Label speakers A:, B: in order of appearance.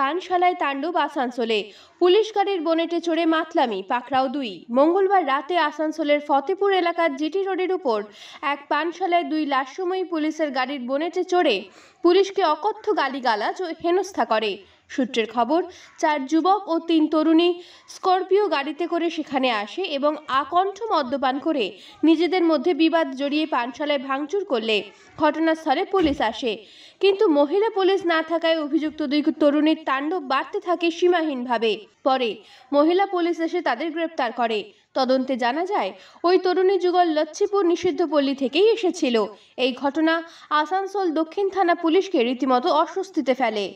A: পানশালায় তাণ্ডব আসানসোলে পুলিশ গাড়ির বনেটে চড়ে মাতলামি পাকরাও দুই মঙ্গলবার রাতে আসানসোলের ফতেপুর এলাকার জিটি রোডের উপর এক পানশালায় দুই লাশসময়ী পুলিশের গাড়ির বনেটে চড়ে পুলিশকে অকথ্য গালিগালাজ ও হেনস্থা করে সূত্রের খবর চার যুবক ও তিন তরুণী স্করপিও গাড়িতে করে সেখানে আসে এবং আকণ্ঠ মদ্যপান করে নিজেদের মধ্যে বিবাদ জড়িয়ে পানশালায় ভাঙচুর করলে ঘটনাস্থলে পুলিশ আসে কিন্তু মহিলা পুলিশ না থাকায় অভিযুক্ত দুই তরুণীর তাণ্ডব বাড়তে থাকে সীমাহীনভাবে পরে মহিলা পুলিশ এসে তাদের গ্রেপ্তার করে তদন্তে জানা যায় ওই তরুণী যুগল লচ্ছিপুর নিষিদ্ধ পল্লী থেকেই এসেছিল এই ঘটনা আসানসোল দক্ষিণ থানা পুলিশকে রীতিমতো অস্বস্তিতে ফেলে